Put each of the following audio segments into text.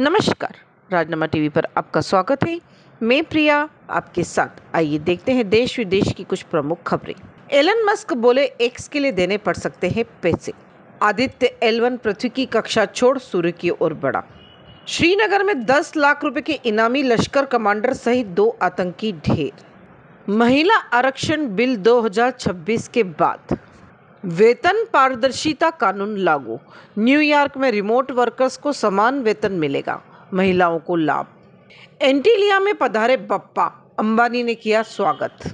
नमस्कार राजनामा टीवी पर आपका स्वागत है मैं प्रिया आपके साथ आइए देखते हैं देश विदेश की कुछ प्रमुख खबरें एलन मस्क बोले एक्स के लिए देने पड़ सकते हैं पैसे आदित्य एलवन पृथ्वी की कक्षा छोड़ सूर्य की ओर बढ़ा श्रीनगर में 10 लाख रुपए के इनामी लश्कर कमांडर सहित दो आतंकी ढेर महिला आरक्षण बिल 2026 के बाद वेतन पारदर्शिता कानून लागू न्यूयॉर्क में रिमोट वर्कर्स को समान वेतन मिलेगा महिलाओं को लाभ एंटीलिया में पधारे बप्पा अंबानी ने किया स्वागत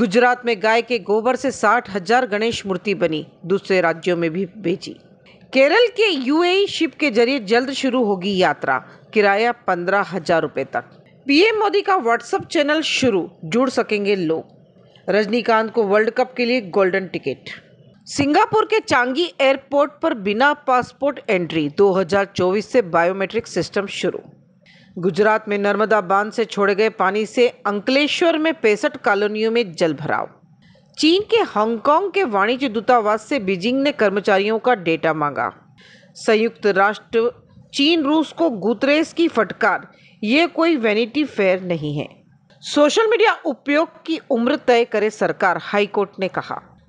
गुजरात में गाय के गोबर से साठ हजार गणेश मूर्ति बनी दूसरे राज्यों में भी बेची केरल के यूएई शिप के जरिए जल्द शुरू होगी यात्रा किराया पंद्रह हजार रुपये तक पीएम मोदी का व्हाट्सएप चैनल शुरू जुड़ सकेंगे लोग रजनीकांत को वर्ल्ड कप के लिए गोल्डन टिकट सिंगापुर के चांगी एयरपोर्ट पर बिना पासपोर्ट एंट्री 2024 से बायोमेट्रिक सिस्टम शुरू गुजरात में नर्मदा बांध से छोड़े गए पानी से अंकलेश्वर में पैंसठ कॉलोनियों में जल भराव चीन के हांगकांग के वाणिज्य दूतावास से बीजिंग ने कर्मचारियों का डेटा मांगा संयुक्त राष्ट्र चीन रूस को गुतरेस की फटकार ये कोई वेनिटी फेयर नहीं है सोशल मीडिया उपयोग की उम्र तय करे सरकार हाईकोर्ट ने कहा